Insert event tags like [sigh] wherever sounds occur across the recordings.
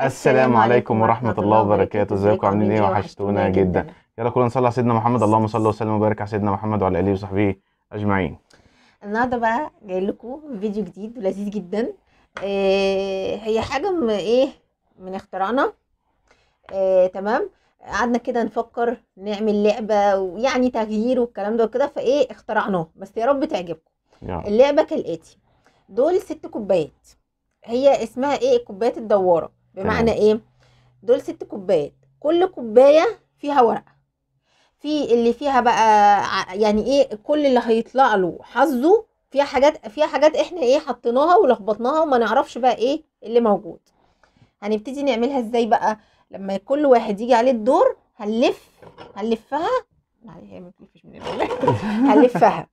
السلام عليكم ورحمة الله وبركاته ازيكم عاملين ايه وحشتونا جدا يلا كلنا نصلي على سيدنا محمد اللهم صل وسلم وبارك على سيدنا محمد وعلى اله وصحبه اجمعين النهارده بقى جاي لكم فيديو جديد ولذيذ جدا إيه هي حاجة من ايه من اختراعنا إيه تمام قعدنا كده نفكر نعمل لعبة ويعني تغيير والكلام ده وكده فايه اخترعناه بس يا رب تعجبكم اللعبة كالاتي دول ست كوبايات هي اسمها ايه الكوبايات الدواره بمعنى تمام. ايه دول ست كوبايات كل كوبايه فيها ورقه في اللي فيها بقى يعني ايه كل اللي هيطلع له حظه فيها حاجات فيها حاجات احنا ايه حطيناها ولخبطناها وما نعرفش بقى ايه اللي موجود هنبتدي نعملها ازاي بقى لما كل واحد يجي عليه الدور هنلف هنلفها لا هي ما بتلفش من [laughs] هنلفها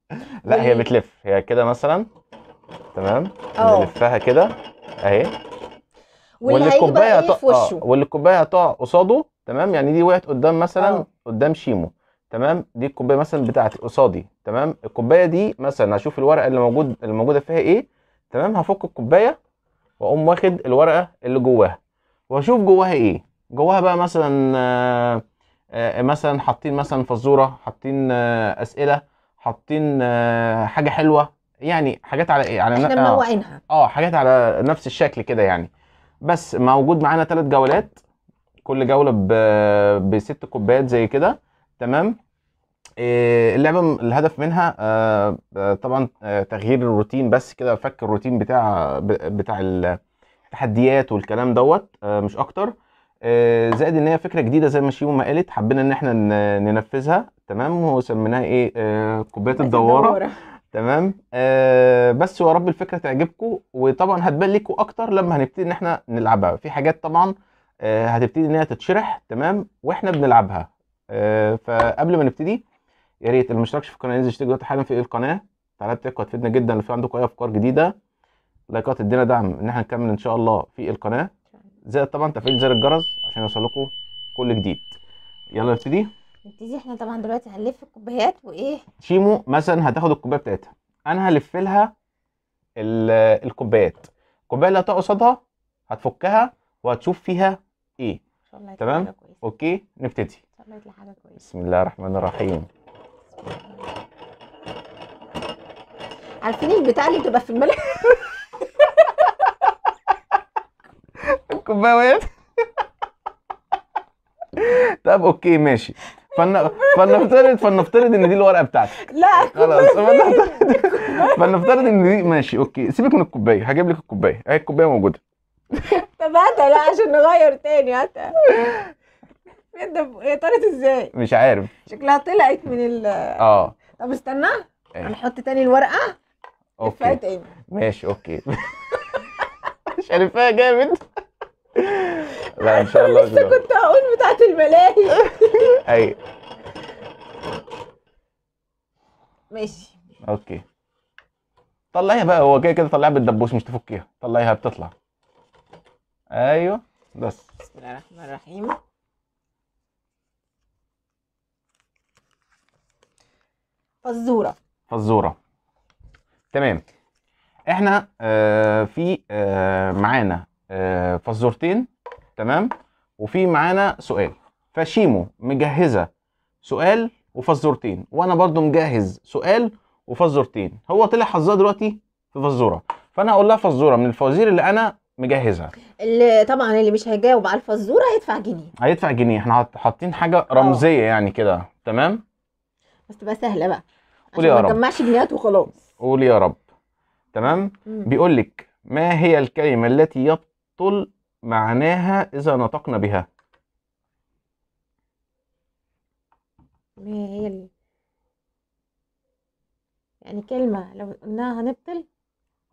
لا هي بتلف هي كده مثلا تمام آه. نلفها كده اهي واللي هيجي هت... في آه، وشه آه. واللي الكوبايه هتقع قصاده تمام يعني دي وقعت قدام مثلا أوه. قدام شيمو تمام دي الكوبايه مثلا بتاعتي قصادي تمام الكوبايه دي مثلا هشوف الورقه اللي موجود اللي موجوده فيها ايه تمام هفك الكوبايه واقوم واخد الورقه اللي جواها واشوف جواها ايه جواها بقى مثلا آآ آه، آآ آه، مثلا حاطين مثلا فزوره حاطين اسئله حاطين حاجه حلوه يعني حاجات على ايه على احنا منوعينها اه حاجات على نفس الشكل كده يعني بس موجود معانا ثلاث جولات كل جوله بست كوبايات زي كده تمام آه، اللعبه الهدف منها آه، آه، طبعا تغيير الروتين بس كده فك الروتين بتاع بتاع التحديات والكلام دوت مش اكتر زائد ان هي فكره جديده زي ما شيمو ما قالت حبينا ان احنا ننفذها تمام وسميناها ايه كوبايات الدواره تمام آه بس يا رب الفكره تعجبكم وطبعا هتبان لكم اكتر لما هنبتدي ان احنا نلعبها في حاجات طبعا آه هتبتدي ان هي تتشرح تمام واحنا بنلعبها آه فقبل ما نبتدي يا ريت اللي مشتركش في القناه ينزل يشترك دلوقتي حالا في القناه تعليقاتكم هتفيدنا جدا لو في عندكم اي افكار جديده لايكات ادينا دعم ان احنا نكمل ان شاء الله في القناه زائد طبعا تفعيل زر الجرس عشان يوصل لكم كل جديد يلا نبتدي نبتدي احنا طبعا دلوقتي هنلف الكوبايات وايه شيمو مثلا هتاخد الكوبايه بتاعتها انا هلف لها الكوبايات الكوبايه اللي هتقع قصادها هتفكها وهتشوف فيها ايه تمام اوكي نبتدي حاجه بسم الله الرحمن الرحيم عارفين البتاع اللي بتبقى في الملح [laughs] الكوبايات [laughs] طب اوكي ماشي فلنفترض فلنفترض ان دي الورقه بتاعتك لا خلاص فلنفترض ان دي ماشي اوكي سيبك من الكوبايه هجيب لك الكوبايه اهي الكوبايه موجوده طب هات لا عشان نغير تاني هاتها إيه هي طارت ازاي؟ مش عارف شكلها طلعت من ال اه طب استنى إيه. هنحط تاني الورقه اوكي تاني ماشي اوكي مش [laughs] عارفها جامد [laughs] لا ان شاء الله لسه كنت هقول بتاعت الملاهي [laughs] ايوه ماشي اوكي طلعيها بقى هو كده كده طلعيها بالدبوس مش تفكيها طلعيها بتطلع ايوه بس بسم الله الرحمن الرحيم فزوره فزوره تمام احنا آه في آه معانا آه، فزورتين تمام وفي معانا سؤال فشيمو مجهزه سؤال وفزورتين وانا برضو مجهز سؤال وفزورتين هو طلع حظها دلوقتي في فزوره فانا هقول لها فزوره من الفوازير اللي انا مجهزها اللي طبعا اللي مش هيجاوب على الفزوره هيدفع جنيه هيدفع جنيه احنا حاطين حاجه آه. رمزيه أوه. يعني كده تمام بس تبقى سهله بقى قول يا رب ما تجمعش جنيهات وخلاص قول يا رب تمام بيقول لك ما هي الكلمه التي يبطل تبطل معناها إذا نطقنا بها ما هي يعني كلمة لو قلناها هنبطل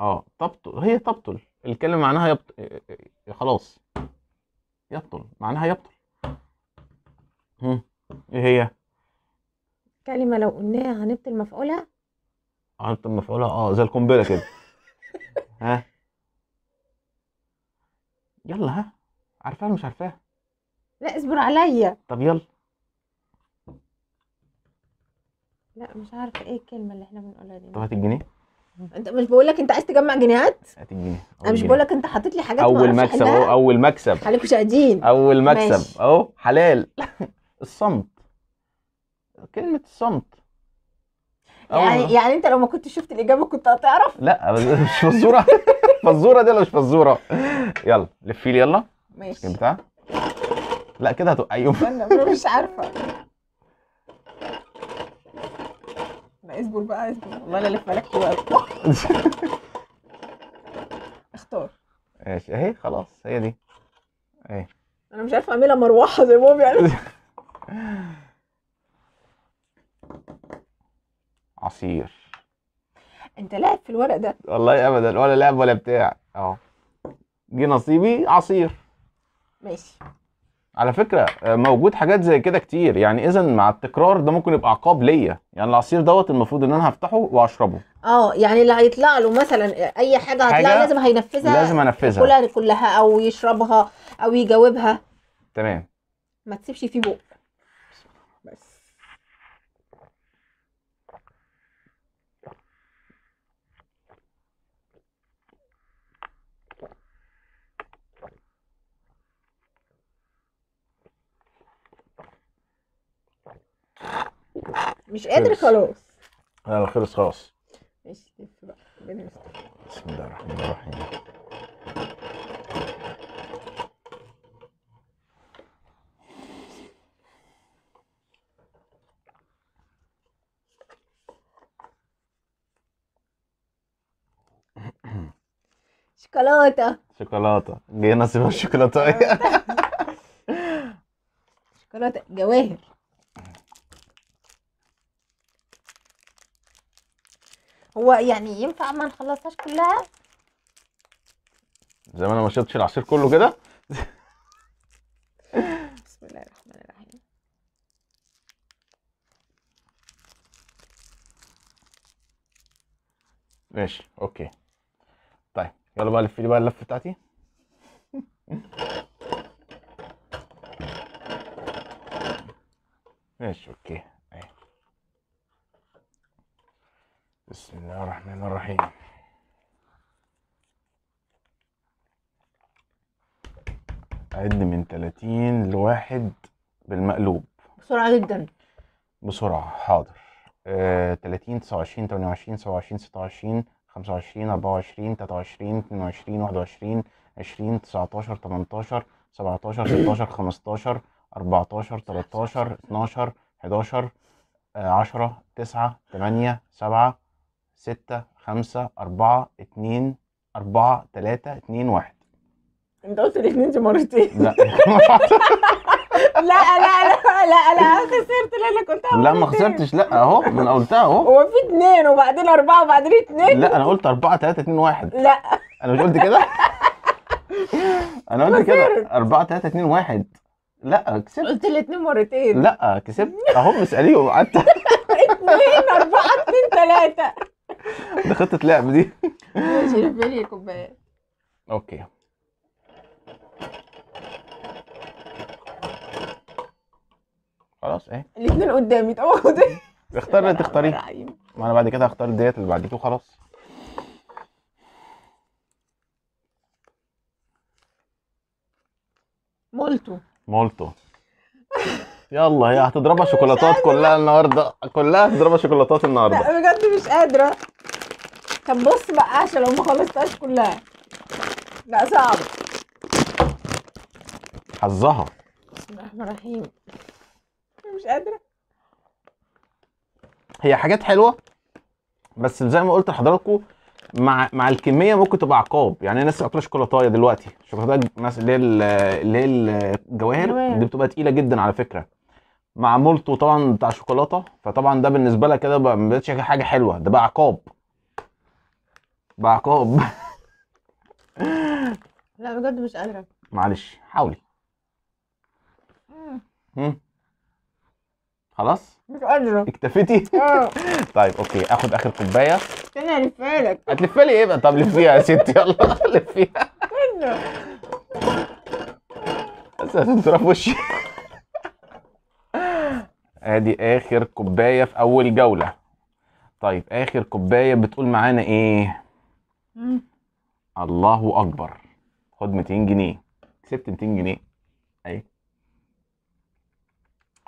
اه تبطل هي تبطل الكلمة معناها يبطل إيه، إيه، إيه، خلاص يبطل معناها يبطل هم. ايه هي كلمة لو قلناها هنبطل مفعولها هنبطل مفعولها اه زي القنبلة كده [laughs] ها يلا ها عارفاها ولا مش عارفاها لا اصبر عليا طب يلا لا مش عارفه ايه الكلمه اللي احنا بنقولها دي طب هات الجنيه انت مش بقول لك انت عايز تجمع جنيهات هات الجنيه انا مش بقول لك انت حاطط لي حاجات اول مكسب اهو اول مكسب خليكم شاهدين اول مكسب اهو حلال [laughs] الصمت كلمه الصمت يعني يعني انت لو ما كنتش شفت الاجابه كنت هتعرف لا مش بالصوره [laughs] فزوره دي ولا مش فزوره يلا لفي لي يلا ماشي بتاع لا كده هتبقى ايوه انا مش عارفه لا اصبر بقى اصبر والله انا الف لك اختار ماشي اهي خلاص هي دي اهي انا مش عارفه اعملها مروحه زي ما بيعمل [laughs] عصير انت لعب في الورق ده والله ابدا ولا لعب ولا بتاع اهو جه نصيبي عصير ماشي على فكره آه، موجود حاجات زي كده كتير يعني اذا مع التكرار ده ممكن يبقى عقاب ليا يعني العصير دوت المفروض ان انا هفتحه واشربه اه يعني اللي هيطلع له مثلا اي حاجه هتطلع لازم هينفذها لازم انفذها كلها كلها او يشربها او يجاوبها تمام ما تسيبش فيه بق مش قادر خلاص لا خلص خلاص ماشي بقى بسم الله الرحمن الرحيم شوكولاته شوكولاته جينا سيبها الشوكولاته شوكولاته جواهر هو يعني ينفع ما نخلصهاش كلها زي ما انا ما شربتش العصير كله كده بسم الله الرحمن الرحيم ماشي اوكي طيب يلا بقى لفي لي بقى اللفه بتاعتي [laughs] ماشي اوكي بسم الله الرحمن الرحيم عد من 30 لواحد بالمقلوب بسرعة جدا بسرعة حاضر آه 30 29 28 27 26 25 24 23 22 21 20 19 18 17 16 15 14 13 12 11 10 9 8 7 7 ستة خمسة أربعة اتنين أربعة تلاتة اتنين واحد انت قلت الاثنين دي مرتين [laughs] لا لا لا لا لا لا خسرت اللي انا كنت لا ما خسرتش لا اهو ما انا قلتها اهو هو في اثنين وبعدين اربعه وبعدين اثنين لا انا قلت اربعه ثلاثه اثنين واحد لا انا مش قلت كده انا قلت كده اربعه ثلاثه اثنين واحد لا كسبت قلت الاثنين مرتين لا كسبت اهو اساليهم قعدت [laughs] اثنين اربعه اثنين ثلاثه ده خطه لعب دي ماشي بالي الكوبايات اوكي خلاص اهي الاثنين قدامي طب اخد اختار اللي تختاريه ما انا بعد كده هختار ديت اللي بعد كده وخلاص مولتو مولتو [laughs] يلا هي هتضربها شوكولاتات كلها النهارده كلها هتضربها شوكولاتات النهارده لا بجد مش قادره طب بص بقى عشان لو ما خلصتهاش كلها لا صعب حظها بسم الله الرحمن الرحيم مش قادره هي حاجات حلوه بس زي ما قلت لحضراتكم مع مع الكميه ممكن تبقى عقاب يعني انا لسه شوكولاتايه دلوقتي شوكولاتايه مثلا اللي هي اللي هي الجواهر دي بتبقى تقيله جدا على فكره مع مولتو طبعا بتاع شوكولاته فطبعا ده بالنسبه لها كده ما بقتش حاجه حلوه ده بقى عقاب بقى عقاب [laughs] لا بجد مش قادره معلش حاولي مم. خلاص مش قادره اكتفيتي [laughs] اه. طيب اوكي اخد اخر كوبايه انا هلفها هتلفها لي ايه بقى طب لفيها يا ستي يلا [laughs] لفيها بس هتضرب وشي ادي اخر كوبايه في اول جوله طيب اخر كوبايه بتقول معانا ايه مم. الله اكبر خد 200 جنيه كسبت 200 جنيه اي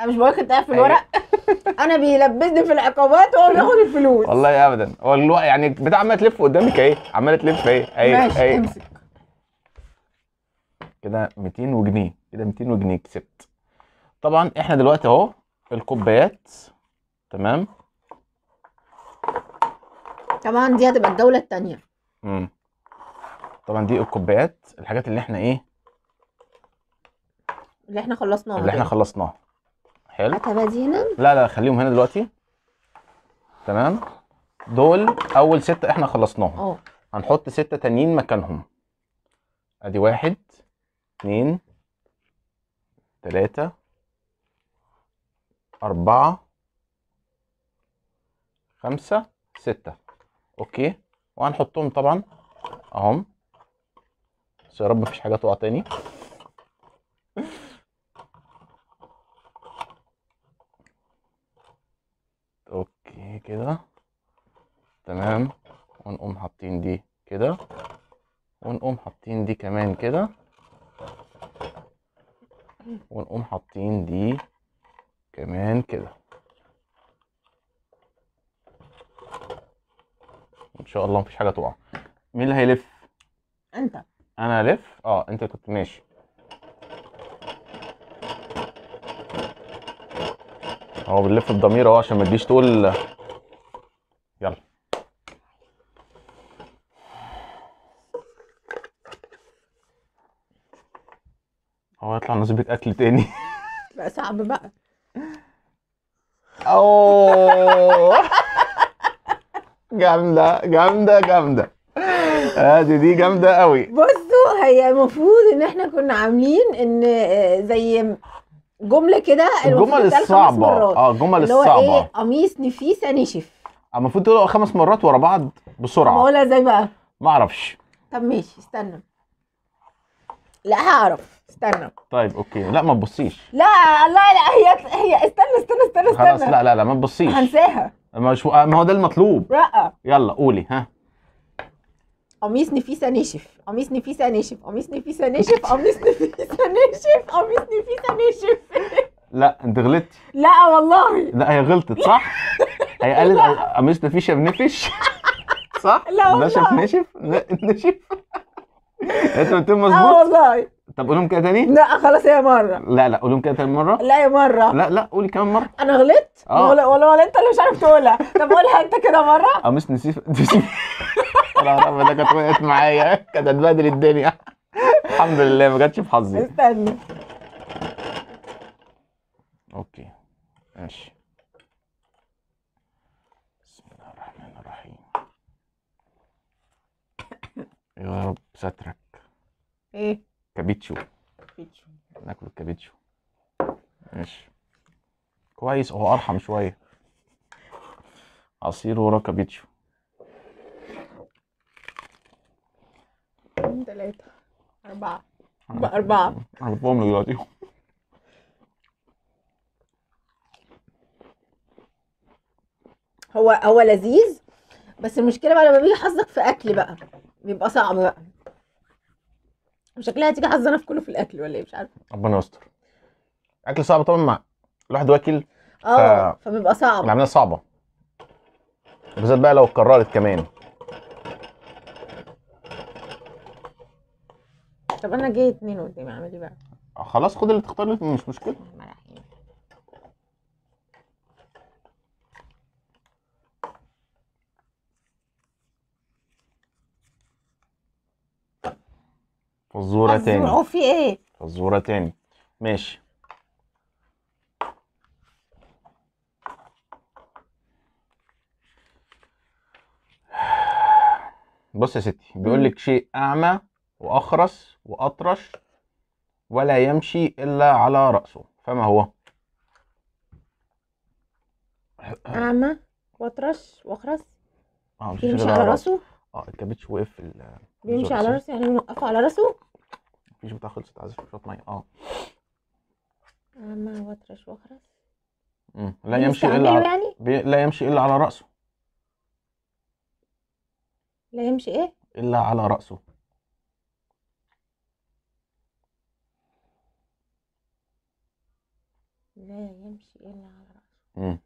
انا مش بقولك انت في الورق [laughs] انا بيلبسني في العقابات وهو بياخد الفلوس والله ابدا هو يعني بتاع ما تلف قدامك ايه عماله تلف ايه اهي ماشي امسك كده 200 وجنيه كده 200 وجنيه كسبت طبعا احنا دلوقتي اهو الكوبايات تمام طبعا دي هتبقى الجوله الثانيه امم طبعا دي الكوبايات الحاجات اللي احنا ايه اللي احنا خلصناها اللي احنا خلصناها حلو هاتها هنا لا لا خليهم هنا دلوقتي تمام دول اول ستة احنا خلصناهم اه هنحط ستة تانيين مكانهم ادي واحد اتنين تلاتة أربعة خمسة ستة أوكي وهنحطهم طبعا أهم بس يا رب مفيش حاجة تقع تاني أوكي كده تمام ونقوم حاطين دي كده ونقوم حاطين دي كمان كده ونقوم حاطين دي كمان كده ان شاء الله مفيش حاجه تقع مين اللي هيلف انت انا الف اه انت كنت ماشي هو بنلف الضمير اهو عشان ما تجيش تقول يلا هو هيطلع نصيبك اكل تاني بقى صعب بقى اوه جامده جامده جامده ادي دي جامده قوي بصوا هي المفروض ان احنا كنا عاملين ان آه، زي جمله كده الجمل الصعبه اه الجمل الصعبه اللي هو ايه قميص نفيسه آه، نشف المفروض تقولها خمس مرات ورا بعض بسرعه بقولها ازاي بقى ما اعرفش طب ماشي استنى لا هعرف استنى طيب اوكي لا ما تبصيش لا الله لا هي هي استنى استنى استنى استنى خلاص لا لا لا ما تبصيش هنساها مش آه، ما هو ده المطلوب لا يلا قولي ها قميص نفيسة نشف قميص نفيسة نشف قميص نفيسة نشف قميص نفيسة نشف قميص نفيسة نشف لا انت غلطتي لا والله لا هي غلطت صح؟ هي قالت قميص نفيسة بنفش صح؟ لا والله نشف نشف نشف انت قلت لهم اه مظبوط؟ اه والله طب قولهم كده تاني؟ لا خلاص هي مرة لا لا قولهم كده تاني مرة لا هي مرة لا لا قولي كمان مرة أنا غلطت؟ اه ولا ولا أنت اللي مش عارف تقولها طب قولها أنت كده مرة اه مش نسيف نسيف العربية ده كانت وقعت معايا كانت هتبهدل الدنيا الحمد لله ما جاتش في حظي استنى اوكي ماشي بسم الله الرحمن الرحيم يا رب سترك ايه كابيتشو كابيتشو ناكل الكابيتشو ماشي كويس هو ارحم شويه عصير ورا كابيتشو تلاتة أربعة أربعة أربعة هجيبهم دلوقتي هو هو لذيذ بس المشكلة بقى لما بيجي حظك في أكل بقى بيبقى صعب بقى شكلها تيجي حظنا في كله في الاكل ولا ايه مش عارفه ربنا يستر اكل صعب طبعا مع الواحد واكل اه ف... فبيبقى صعب العمليه صعبه بالذات بقى لو اتكررت كمان طب انا جاي اتنين قدامي اعمل ايه بقى آه، خلاص خد اللي تختار مش مشكله فزورة تاني في ايه فزورة تاني ماشي بص يا ستي بيقول لك شيء أعمى وأخرس وأطرش ولا يمشي إلا على رأسه فما هو؟ أعمى وأطرش وأخرس اه يمشي على رأسه؟ اه الكابتش وقف بيمشي على رأسه يعني موقفه على رأسه؟ مفيش بتاع خلصت عايز شويه ميه اه عم وترش واخرس لا يمشي الا على يعني؟ بي... لا يمشي الا على راسه لا يمشي ايه الا على راسه لا يمشي الا على راسه مم.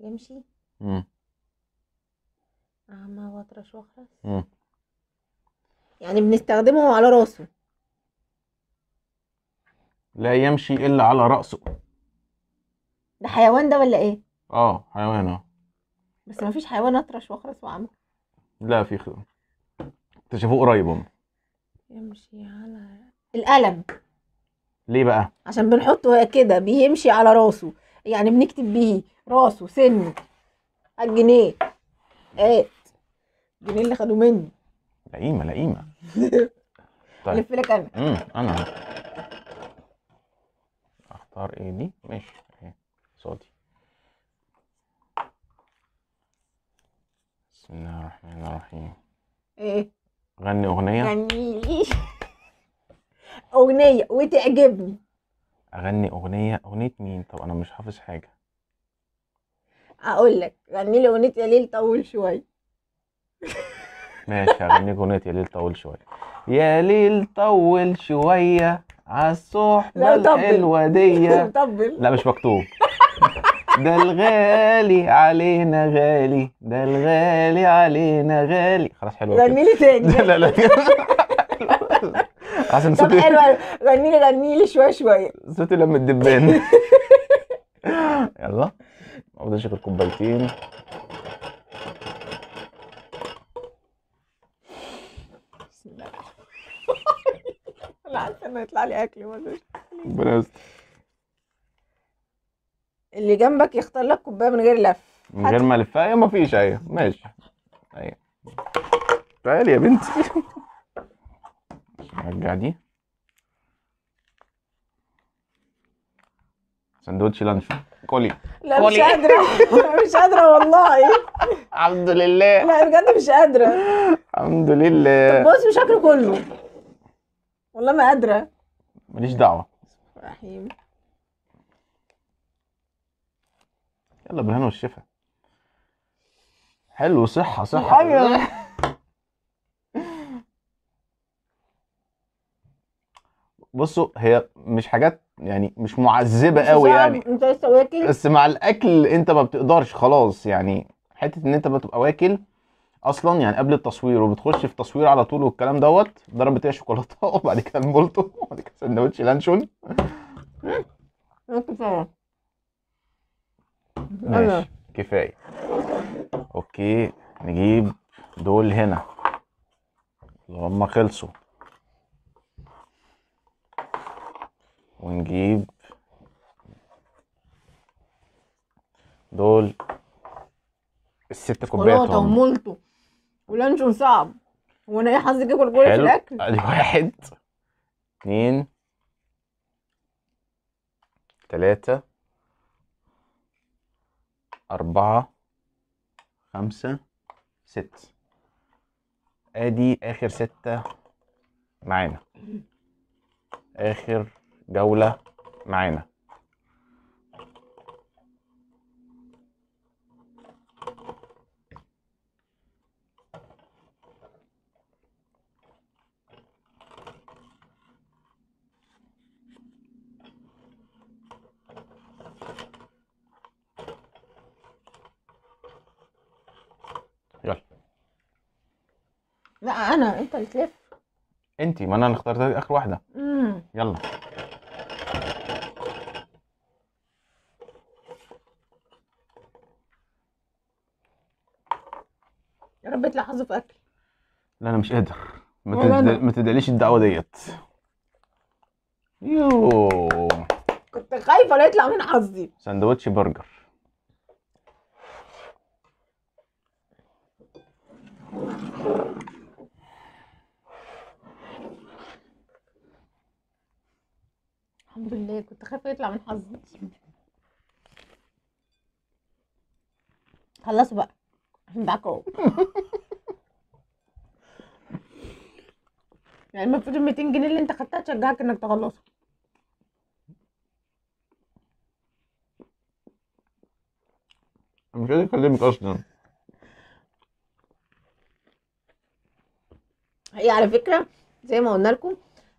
يمشي مم. اعمى واطرش واخرس يعني بنستخدمه على راسه لا يمشي إلا على رأسه ده حيوان ده ولا إيه؟ آه حيوان آه بس مفيش حيوان أطرش وأخرس وعمى لا في خ... اكتشفوه قريب هم يمشي على القلم ليه بقى؟ عشان بنحطه كده بيمشي على راسه يعني بنكتب بيه راسه سنه الجنيه ايه الجنيه اللي خدوه مني لا قيمه [laughs] طيب لف لك انا انا اختار ايه دي ماشي إيه، صوتي بسم الله الرحمن الرحيم إيه،, ايه غني اغنيه غني لي اغنيه وتعجبني اغني اغنيه اغنيه مين طب انا مش حافظ حاجه اقول لك غني لي اغنيه يا ليل طول شويه ماشي اغني اغنيه يا ليل طول شويه يا ليل طول شويه عالصحبة الحلوة [laughs] طبل لا مش مكتوب ده الغالي علينا غالي ده الغالي علينا غالي خلاص حلوة غني لي تاني [laughs] لا لا عشان صوتي حلوة غني لي غني لي شويه شويه صوتي لما الدبان [laughs] يلا ما افضلش غير كوبايتين لي اكل إيه؟ ربنا يستر اللي جنبك يختار لك كوبايه من غير لف من غير ما الفها ايوه مفيش ايوه ماشي ايه تعالي يا بنتي نرجع دي سندوتش لانش كولي لا كولي. مش قادرة [laughs] مش قادرة والله الحمد لله لا بجد مش قادرة الحمد لله طب بص مش هاكله كله والله ما قادرة ماليش دعوه رحيم يلا بالهنا والشفا حلو صحه صحه بصوا هي مش حاجات يعني مش معذبه قوي يعني انت لسه واكل بس مع الاكل انت ما بتقدرش خلاص يعني حته ان انت بتبقى واكل اصلا يعني قبل التصوير وبتخش في تصوير على طول والكلام دوت ضربت بتاع شوكولاته [laughs] وبعد كده المولتو وبعد كده سندوتش لانشون ماشي كفايه اوكي نجيب دول هنا اللي هم خلصوا ونجيب دول الست كوبايات مولتو ولانشون صعب هو انا ايه حظي كده كل الاكل ادي واحد اتنين تلاتة أربعة خمسة ست ادي اخر ستة معانا اخر جولة معانا انت ما انا اخترت اخر واحده مم. يلا يا رب يطلع حظه في اكل لا انا مش قادر ما, ما تدعيليش الدعوه ديت يو كنت خايفه لا يطلع من حظي ساندوتش برجر الحمد لله كنت خايفه يطلع من حظي خلصوا بقى عشان تعاقبوا [laughs] يعني المفروض ال 200 جنيه اللي انت خدتها تشجعك انك تخلصها مش قادر اكلمك اصلا هي على فكره زي ما قلنا لكم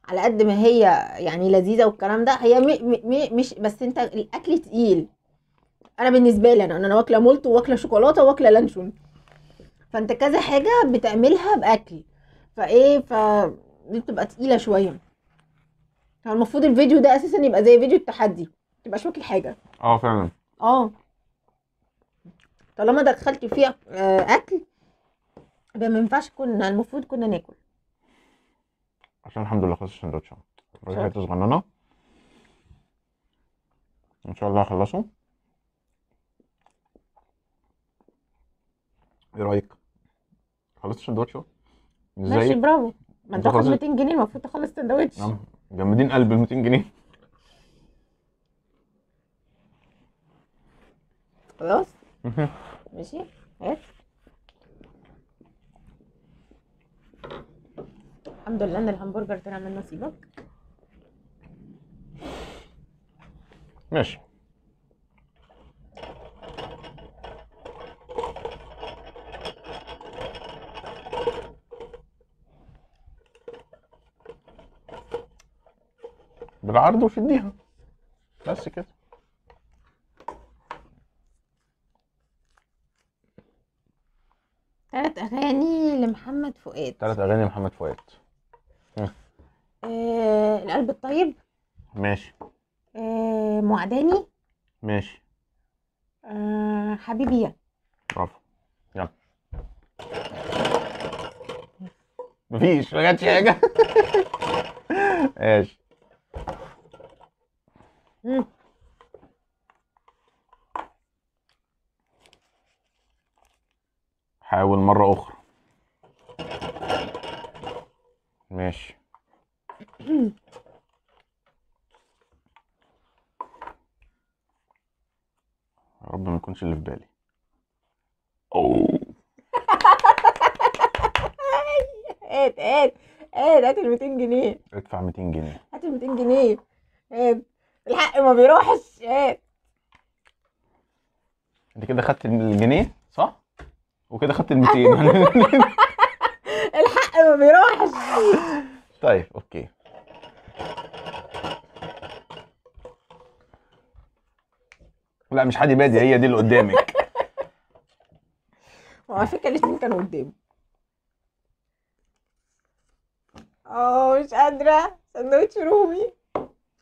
على قد ما هي يعني لذيذه والكلام ده هي مي مي مش بس انت الاكل تقيل انا بالنسبه لي انا انا واكله مولت واكله شوكولاته واكله لانشون فانت كذا حاجه بتعملها باكل فايه ف بتبقى تقيله شويه فالمفروض الفيديو ده اساسا يبقى زي فيديو التحدي تبقى واكل حاجه اه فعلا اه طالما دخلت فيها آه، اكل يبقى ما ينفعش كنا المفروض كنا ناكل عشان الحمد لله خلصت السندوتشات اهو حته صغننه ان شاء الله هخلصه ايه رايك خلصت السندوتشات ماشي برافو ما انت تاخد 200 جنيه المفروض تخلص سندوتش نعم جمدين قلب ال 200 جنيه خلاص ماشي هات إيه؟ الحمد لله ان الهمبرجر طلع منه سيبك ماشي بالعرض وشديها بس كده ثلاث اغاني لمحمد فؤاد ثلاث اغاني لمحمد فؤاد آه القلب الطيب ماشي آه معداني ماشي آه حبيبي يا برافو يلا مفيش ما جاتش حاجه ماشي حاول مرة أخرى ماشي يا [clears throat] رب ما يكونش اللي في بالي اوه [laughs] هات هات هات هات ال 200 جنيه ادفع 200 جنيه هات ال 200 جنيه هات الحق ما بيروحش هات انت كده خدت الجنيه صح؟ وكده خدت ال 200 [laughs] [laughs] الحق ما بيروحش طيب اوكي لا مش حد بادي هي دي اللي قدامك [laughs] وعلى فكره الاثنين كانوا قدام اه مش قادره سندوتش رومي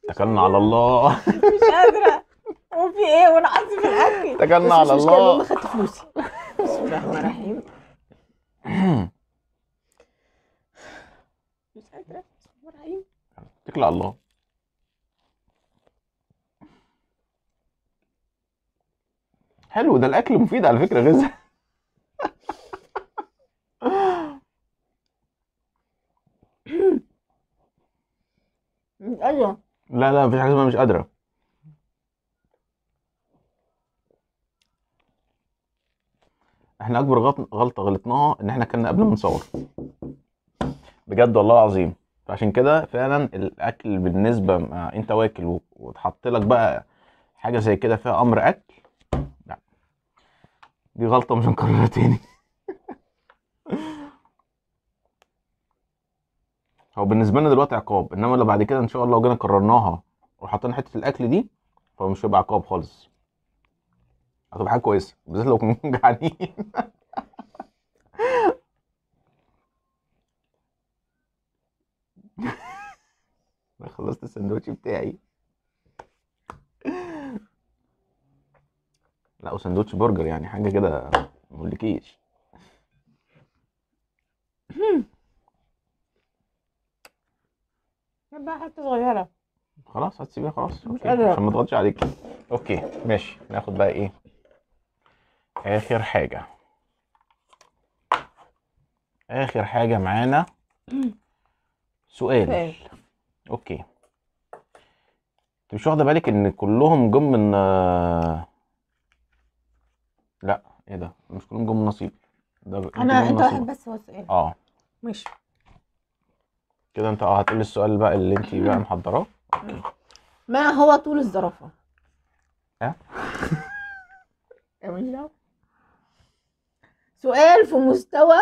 اتكلنا على الله [laughs] مش قادره هو في ايه وانا حاسه في الاكل اتكلنا على الله مش خدت فلوسي بسم الله الرحمن الرحيم [clears throat] مش قادره بسم الله الرحمن الرحيم اتكل على الله حلو ده الاكل مفيد على فكره غذاء [laughs] ايوه لا لا مفيش حاجه اسمها مش قادره احنا اكبر غلطه غلطناها ان احنا كنا قبل ما نصور بجد والله العظيم فعشان كده فعلا الاكل بالنسبه ما انت واكل واتحط لك بقى حاجه زي كده فيها امر اكل دي غلطة مش هنكررها تاني هو بالنسبة لنا دلوقتي عقاب انما لو بعد كده ان شاء الله لو جينا كررناها وحطينا حتة الاكل دي فمش هيبقى عقاب خالص هتبقى حاجة كويسة بالذات لو كنا [laughs] جعانين [laughs] انا خلصت السندوتش بتاعي لا وسندوتش برجر يعني حاجه كده ما اقولكيش [laughs] بقى حته صغيره خلاص هتسيبيها خلاص مش قادرة. عشان ما اضغطش عليك اوكي ماشي ناخد بقى ايه اخر حاجه اخر حاجه معانا سؤال. سؤال اوكي انت مش واخده بالك ان كلهم جم من آه لا ايه ده مش كلهم جم نصيب ده ب... انا انت واحد بس هو السؤال اه ماشي كده انت اه هتقولي السؤال بقى اللي انت بقى [coughs] محضراه اوكي ما هو طول الزرافه؟ ها؟ [laughs] سؤال في مستوى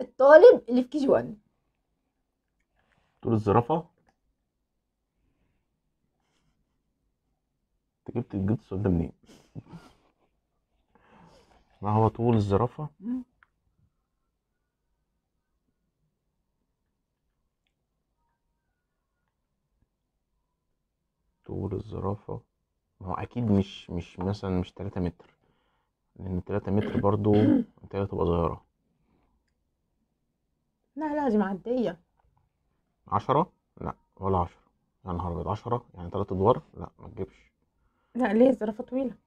الطالب اللي في كي جي 1 طول الزرافه انت جبت جبت السؤال ده منين؟ [laughs] ما هو طول الزرافة طول الزرافة ما هو أكيد مش مش مثلا مش تلاتة متر لأن تلاتة متر برضو [coughs] محتاجة تبقى صغيرة لا لا دي معدية عشرة لا ولا عشرة يعني نهار عشرة يعني تلات أدوار لا ما تجيبش لا ليه الزرافة طويلة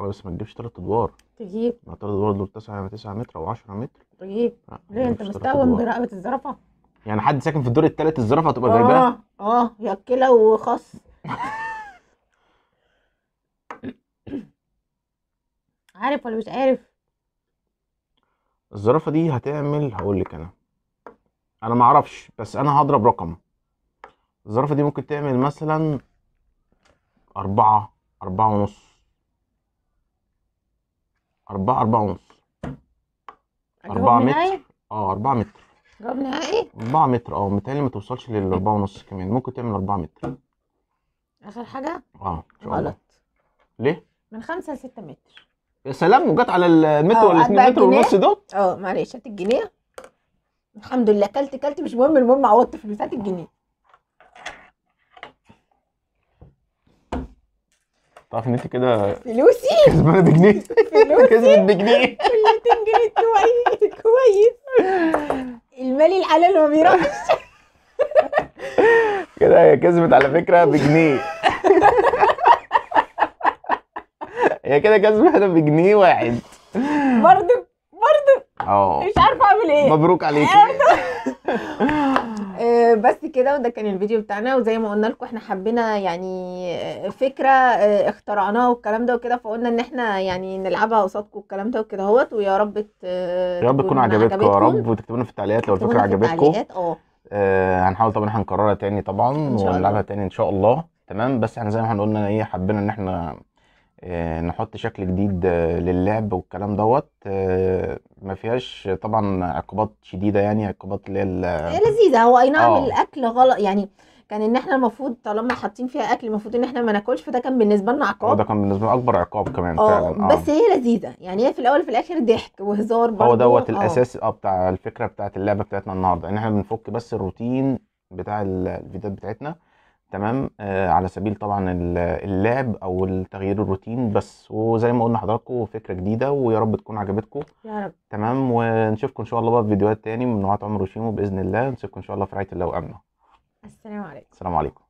اه بس ما تجيبش تلات ادوار تجيب ما تلات ادوار دول 9 9 متر او 10 متر تجيب ليه انت تجيبش مستقوم برقبه الزرافه يعني حد ساكن في الدور الثالث الزرافه هتبقى آه، جايباها اه اه ياكلها وخص [laughs] عارف ولا مش عارف الزرافه دي هتعمل هقول لك انا انا ما اعرفش بس انا هضرب رقم الزرافه دي ممكن تعمل مثلا أربعة أربعة ونص 4 4 ونص 4 متر اه 4 متر جواب نهائي 4 متر اه متهيألي ما توصلش لل 4 ونص كمان ممكن تعمل 4 متر اخر حاجه اه غلط ليه من 5 ل 6 متر يا سلام وجت على المتر آه، ولا 2 متر ونص دول اه معلش هات الجنيه الحمد لله كلت كلت مش مهم المهم عوضت في هات الجنيه تعرف ان انت كده فلوسي كسبانه بجنيه فلوسي كسبت بجنيه 200 جنيه كويس كويس المال الحلال ما بيروحش كده هي كسبت على فكره بجنيه هي كده كسبت بجنيه واحد برضه برضه اه. مش عارفه اعمل ايه مبروك عليكي آه، بس كده وده كان الفيديو بتاعنا وزي ما قلنا لكم احنا حبينا يعني آه، فكره آه، اخترعناها والكلام ده وكده فقلنا ان احنا يعني نلعبها قصادكم والكلام ده وكده اهوت ويا رب يا رب تكون عجبتكم يا رب وتكتبوا لنا في التعليقات لو الفكره عجبتكم اه هنحاول طبعا احنا نكررها تاني طبعا ونلعبها تاني ان شاء الله تمام بس احنا يعني زي ما احنا قلنا ايه حبينا ان احنا آه، نحط شكل جديد آه، للعب والكلام دوت آه، ما فيهاش طبعا عقوبات شديده يعني عقوبات اللي هي لذيذه هو اي نعم الاكل غلط يعني كان ان احنا المفروض طالما حاطين فيها اكل المفروض ان احنا ما ناكلش فده كان بالنسبه لنا عقاب ده كان بالنسبه لنا اكبر عقاب كمان فعلا بس هي لذيذه يعني هي في الاول وفي الاخر ضحك وهزار برضه هو دوت الاساس اه بتاع الفكره بتاعت اللعبه بتاعتنا النهارده ان احنا بنفك بس الروتين بتاع الفيديوهات بتاعتنا تمام آه على سبيل طبعا اللعب او التغيير الروتين بس وزي ما قلنا لحضراتكم فكره جديده ويا رب تكون عجبتكم يا رب تمام ونشوفكم ان شاء الله بقى في فيديوهات تاني من نوعات عمر وشيمو باذن الله نشوفكم ان شاء الله في رعايه الله وامنه السلام عليكم السلام عليكم